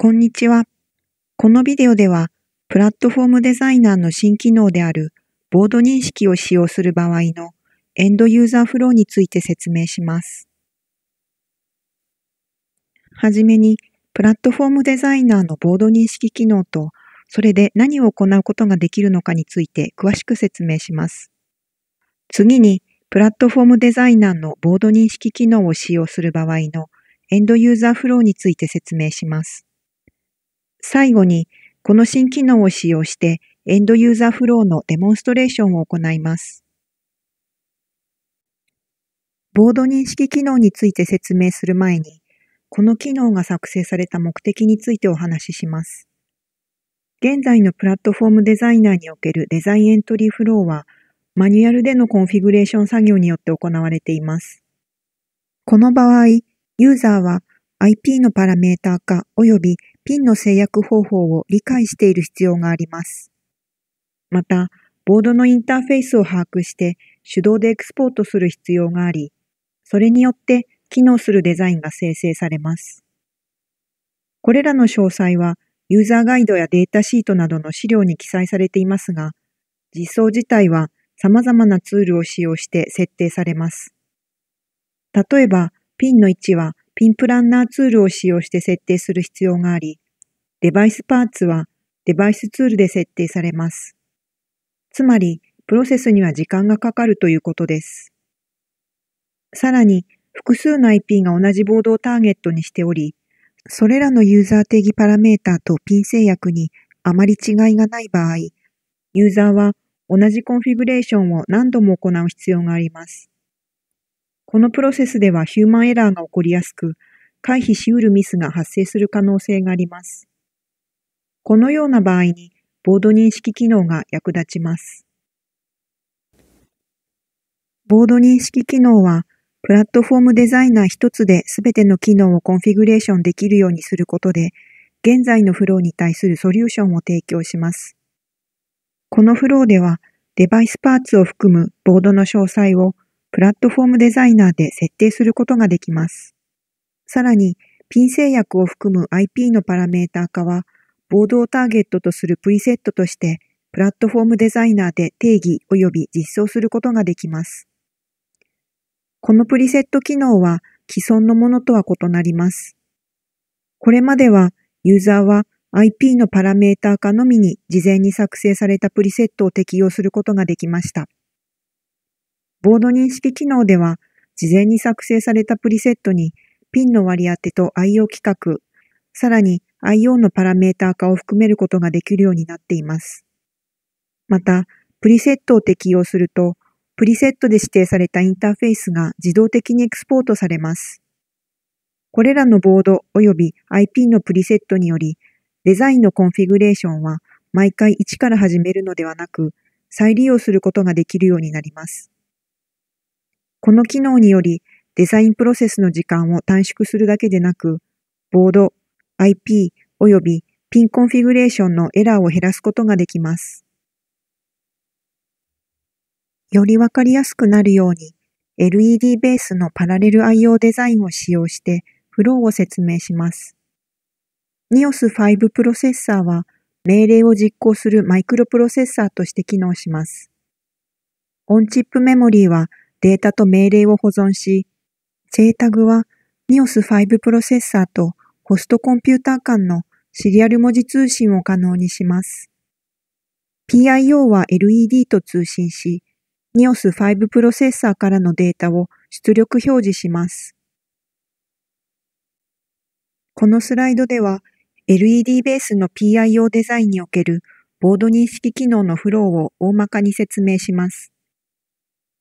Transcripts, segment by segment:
こんにちは。このビデオでは、プラットフォームデザイナーの新機能であるボード認識を使用する場合のエンドユーザーフローについて説明します。はじめに、プラットフォームデザイナーのボード認識機能と、それで何を行うことができるのかについて詳しく説明します。次に、プラットフォームデザイナーのボード認識機能を使用する場合のエンドユーザーフローについて説明します。最後に、この新機能を使用してエンドユーザーフローのデモンストレーションを行います。ボード認識機能について説明する前に、この機能が作成された目的についてお話しします。現在のプラットフォームデザイナーにおけるデザインエントリーフローは、マニュアルでのコンフィグレーション作業によって行われています。この場合、ユーザーは IP のパラメーター化及びピンの制約方法を理解している必要があります。また、ボードのインターフェースを把握して手動でエクスポートする必要があり、それによって機能するデザインが生成されます。これらの詳細はユーザーガイドやデータシートなどの資料に記載されていますが、実装自体は様々なツールを使用して設定されます。例えば、ピンの位置はピンプランナーツールを使用して設定する必要があり、デバイスパーツはデバイスツールで設定されます。つまり、プロセスには時間がかかるということです。さらに、複数の IP が同じボードをターゲットにしており、それらのユーザー定義パラメータとピン制約にあまり違いがない場合、ユーザーは同じコンフィグレーションを何度も行う必要があります。このプロセスではヒューマンエラーが起こりやすく、回避しうるミスが発生する可能性があります。このような場合に、ボード認識機能が役立ちます。ボード認識機能は、プラットフォームデザイナー一つで全ての機能をコンフィグレーションできるようにすることで、現在のフローに対するソリューションを提供します。このフローでは、デバイスパーツを含むボードの詳細をプラットフォームデザイナーで設定することができます。さらに、ピン制約を含む IP のパラメータ化は、ボードをターゲットとするプリセットとして、プラットフォームデザイナーで定義及び実装することができます。このプリセット機能は既存のものとは異なります。これまではユーザーは IP のパラメータ化のみに事前に作成されたプリセットを適用することができました。ボード認識機能では、事前に作成されたプリセットにピンの割り当てと IO 規格、さらに IO のパラメータ化を含めることができるようになっています。また、プリセットを適用すると、プリセットで指定されたインターフェースが自動的にエクスポートされます。これらのボード及び IP のプリセットにより、デザインのコンフィグレーションは毎回1から始めるのではなく、再利用することができるようになります。この機能により、デザインプロセスの時間を短縮するだけでなく、ボード、IP 及びピンコンフィグレーションのエラーを減らすことができます。よりわかりやすくなるように、LED ベースのパラレル IO デザインを使用してフローを説明します。NIOS5 プロセッサーは命令を実行するマイクロプロセッサーとして機能します。オンチップメモリーはデータと命令を保存し、JTAG は NIOS5 プロセッサーとホストコンピューター間のシリアル文字通信を可能にします。PIO は LED と通信し、NIOS5 プロセッサーからのデータを出力表示します。このスライドでは LED ベースの PIO デザインにおけるボード認識機能のフローを大まかに説明します。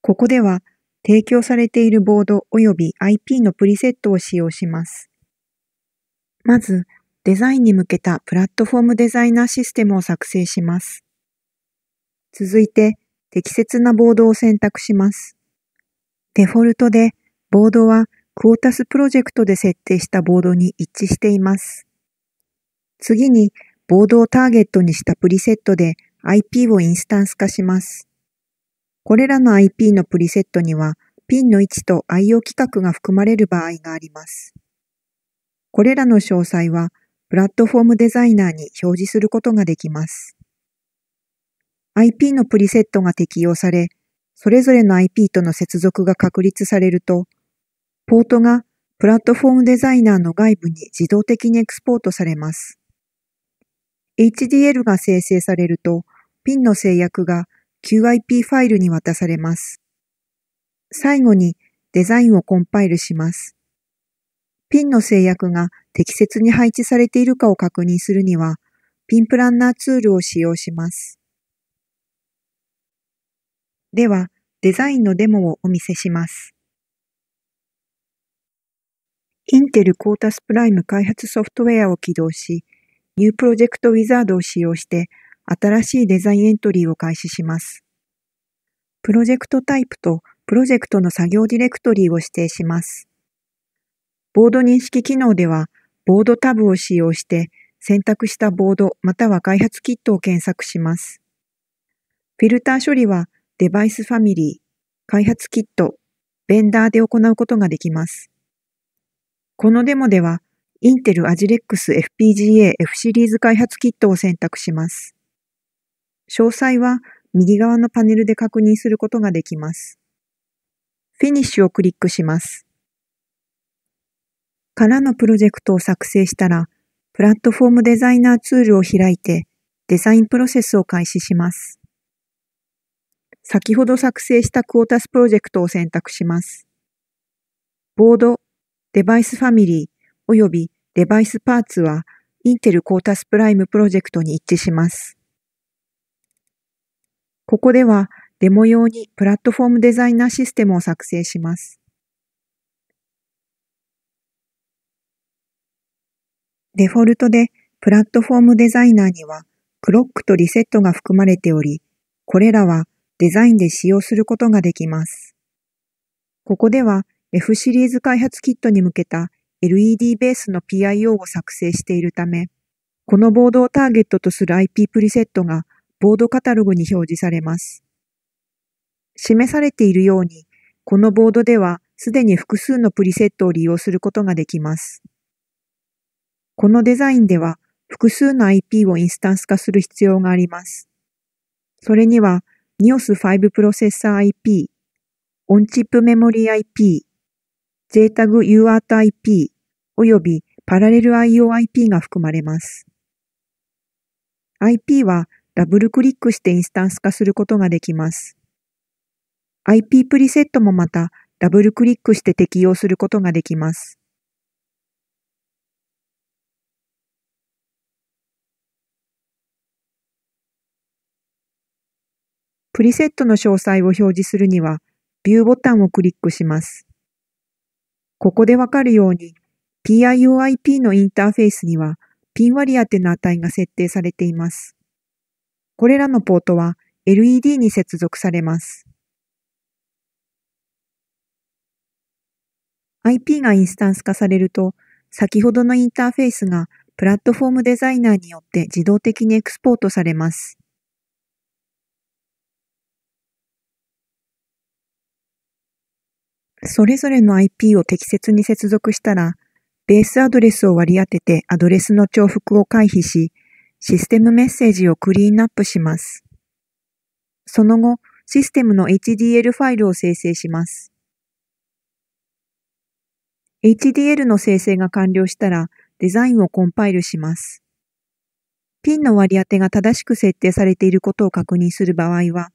ここでは、提供されているボード及び IP のプリセットを使用します。まず、デザインに向けたプラットフォームデザイナーシステムを作成します。続いて、適切なボードを選択します。デフォルトで、ボードはクォータスプロジェクトで設定したボードに一致しています。次に、ボードをターゲットにしたプリセットで IP をインスタンス化します。これらの IP のプリセットには、ピンの位置と IO 規格が含まれる場合があります。これらの詳細は、プラットフォームデザイナーに表示することができます。IP のプリセットが適用され、それぞれの IP との接続が確立されると、ポートがプラットフォームデザイナーの外部に自動的にエクスポートされます。HDL が生成されると、ピンの制約が QIP ファイルに渡されます。最後にデザインをコンパイルします。ピンの制約が適切に配置されているかを確認するには、ピンプランナーツールを使用します。では、デザインのデモをお見せします。インテルコータスプライム開発ソフトウェアを起動し、ニュープロジェクトウィザードを使用して新しいデザインエントリーを開始します。プロジェクトタイプとプロジェクトの作業ディレクトリーを指定します。ボード認識機能では、ボードタブを使用して選択したボードまたは開発キットを検索します。フィルター処理はデバイスファミリー、開発キット、ベンダーで行うことができます。このデモでは、Intel アジレックス FPGA F シリーズ開発キットを選択します。詳細は右側のパネルで確認することができます。フィニッシュをクリックします。からのプロジェクトを作成したら、プラットフォームデザイナーツールを開いて、デザインプロセスを開始します。先ほど作成したクォータスプロジェクトを選択します。ボード、デバイスファミリー、およびデバイスパーツは、インテルコータスプライムプロジェクトに一致します。ここではデモ用にプラットフォームデザイナーシステムを作成します。デフォルトでプラットフォームデザイナーにはクロックとリセットが含まれており、これらはデザインで使用することができます。ここでは F シリーズ開発キットに向けた LED ベースの PIO を作成しているため、このボードをターゲットとする IP プリセットがボードカタログに表示されます。示されているように、このボードではすでに複数のプリセットを利用することができます。このデザインでは複数の IP をインスタンス化する必要があります。それには NIOS5 プロセッサー IP、オンチップメモリ IP、JTAG UART IP およびパラレル IO IP が含まれます。IP はダブルクリックしてインスタンス化することができます。IP プリセットもまたダブルクリックして適用することができます。プリセットの詳細を表示するには、ビューボタンをクリックします。ここでわかるように、PIUIP のインターフェースには、ピン割り当ての値が設定されています。これらのポートは LED に接続されます。IP がインスタンス化されると、先ほどのインターフェースがプラットフォームデザイナーによって自動的にエクスポートされます。それぞれの IP を適切に接続したら、ベースアドレスを割り当ててアドレスの重複を回避し、システムメッセージをクリーンアップします。その後、システムの HDL ファイルを生成します。HDL の生成が完了したら、デザインをコンパイルします。ピンの割り当てが正しく設定されていることを確認する場合は、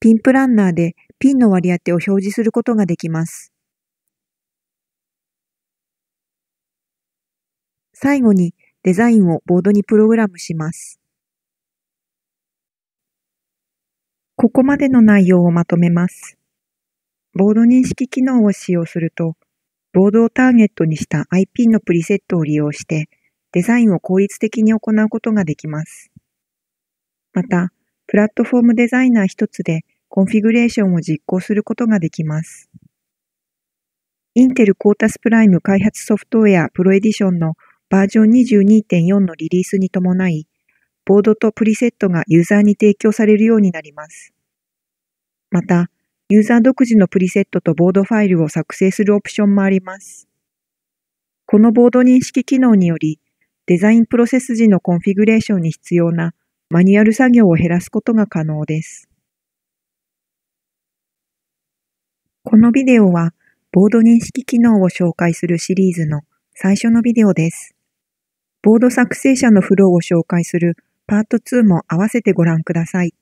ピンプランナーでピンの割り当てを表示することができます。最後に、デザインをボードにプログラムします。ここまでの内容をまとめます。ボード認識機能を使用すると、ボードをターゲットにした IP のプリセットを利用して、デザインを効率的に行うことができます。また、プラットフォームデザイナー一つでコンフィグレーションを実行することができます。インテルコータスプライム開発ソフトウェアプロエディションのバージョン22.4のリリースに伴い、ボードとプリセットがユーザーに提供されるようになります。また、ユーザー独自のプリセットとボードファイルを作成するオプションもあります。このボード認識機能により、デザインプロセス時のコンフィグレーションに必要なマニュアル作業を減らすことが可能です。このビデオは、ボード認識機能を紹介するシリーズの最初のビデオです。ボード作成者のフローを紹介するパート2も合わせてご覧ください。